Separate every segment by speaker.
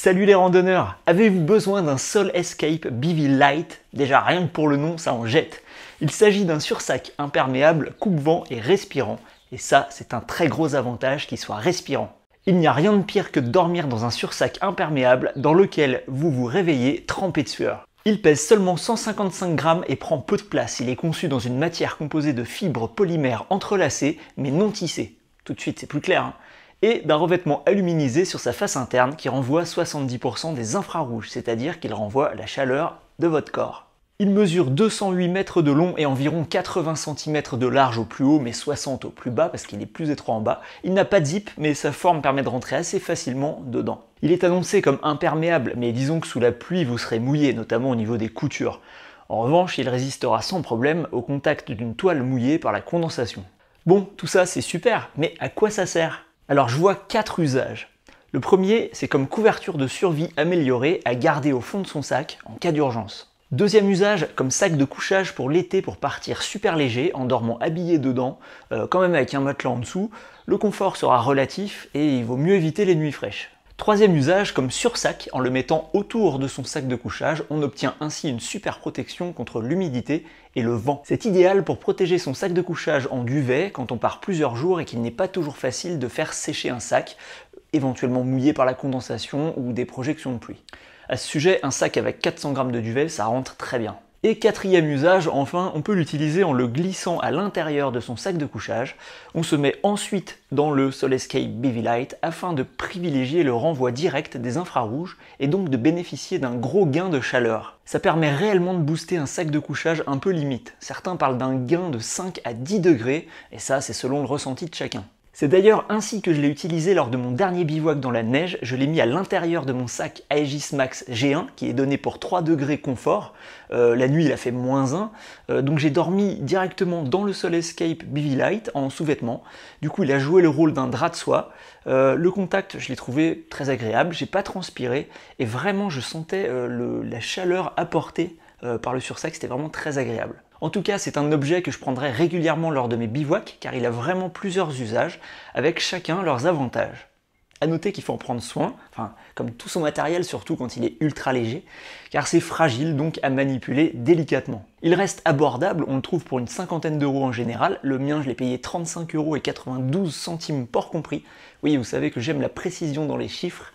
Speaker 1: Salut les randonneurs Avez-vous besoin d'un Sol Escape Bivy Light Déjà rien que pour le nom, ça en jette. Il s'agit d'un sursac imperméable, coupe-vent et respirant. Et ça, c'est un très gros avantage qu'il soit respirant. Il n'y a rien de pire que de dormir dans un sursac imperméable dans lequel vous vous réveillez trempé de sueur. Il pèse seulement 155 grammes et prend peu de place. Il est conçu dans une matière composée de fibres polymères entrelacées mais non tissées. Tout de suite, c'est plus clair. Hein et d'un revêtement aluminisé sur sa face interne qui renvoie 70% des infrarouges, c'est-à-dire qu'il renvoie la chaleur de votre corps. Il mesure 208 mètres de long et environ 80 cm de large au plus haut, mais 60 au plus bas parce qu'il est plus étroit en bas. Il n'a pas de zip, mais sa forme permet de rentrer assez facilement dedans. Il est annoncé comme imperméable, mais disons que sous la pluie vous serez mouillé, notamment au niveau des coutures. En revanche, il résistera sans problème au contact d'une toile mouillée par la condensation. Bon, tout ça c'est super, mais à quoi ça sert alors je vois quatre usages. Le premier, c'est comme couverture de survie améliorée à garder au fond de son sac en cas d'urgence. Deuxième usage, comme sac de couchage pour l'été pour partir super léger en dormant habillé dedans, euh, quand même avec un matelas en dessous, le confort sera relatif et il vaut mieux éviter les nuits fraîches. Troisième usage, comme sursac, en le mettant autour de son sac de couchage, on obtient ainsi une super protection contre l'humidité et le vent. C'est idéal pour protéger son sac de couchage en duvet quand on part plusieurs jours et qu'il n'est pas toujours facile de faire sécher un sac, éventuellement mouillé par la condensation ou des projections de pluie. À ce sujet, un sac avec 400 g de duvet, ça rentre très bien. Et quatrième usage, enfin, on peut l'utiliser en le glissant à l'intérieur de son sac de couchage. On se met ensuite dans le Solescape BV Light afin de privilégier le renvoi direct des infrarouges et donc de bénéficier d'un gros gain de chaleur. Ça permet réellement de booster un sac de couchage un peu limite. Certains parlent d'un gain de 5 à 10 degrés et ça c'est selon le ressenti de chacun. C'est d'ailleurs ainsi que je l'ai utilisé lors de mon dernier bivouac dans la neige, je l'ai mis à l'intérieur de mon sac Aegis Max G1 qui est donné pour 3 degrés confort, euh, la nuit il a fait moins 1, euh, donc j'ai dormi directement dans le Sol Escape BV Light en sous-vêtements, du coup il a joué le rôle d'un drap de soie, euh, le contact je l'ai trouvé très agréable, j'ai pas transpiré et vraiment je sentais la chaleur apportée par le sursac, c'était vraiment très agréable. En tout cas, c'est un objet que je prendrai régulièrement lors de mes bivouacs car il a vraiment plusieurs usages avec chacun leurs avantages. À noter qu'il faut en prendre soin, enfin, comme tout son matériel, surtout quand il est ultra léger, car c'est fragile donc à manipuler délicatement. Il reste abordable, on le trouve pour une cinquantaine d'euros en général, le mien je l'ai payé 35 euros et 92 centimes port compris. Oui, vous savez que j'aime la précision dans les chiffres.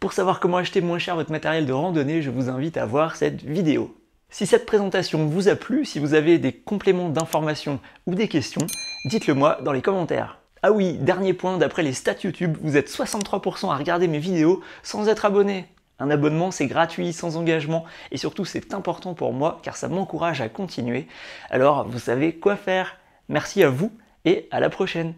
Speaker 1: Pour savoir comment acheter moins cher votre matériel de randonnée, je vous invite à voir cette vidéo. Si cette présentation vous a plu, si vous avez des compléments d'informations ou des questions, dites-le moi dans les commentaires. Ah oui, dernier point, d'après les stats YouTube, vous êtes 63% à regarder mes vidéos sans être abonné. Un abonnement, c'est gratuit, sans engagement, et surtout c'est important pour moi car ça m'encourage à continuer. Alors, vous savez quoi faire. Merci à vous et à la prochaine.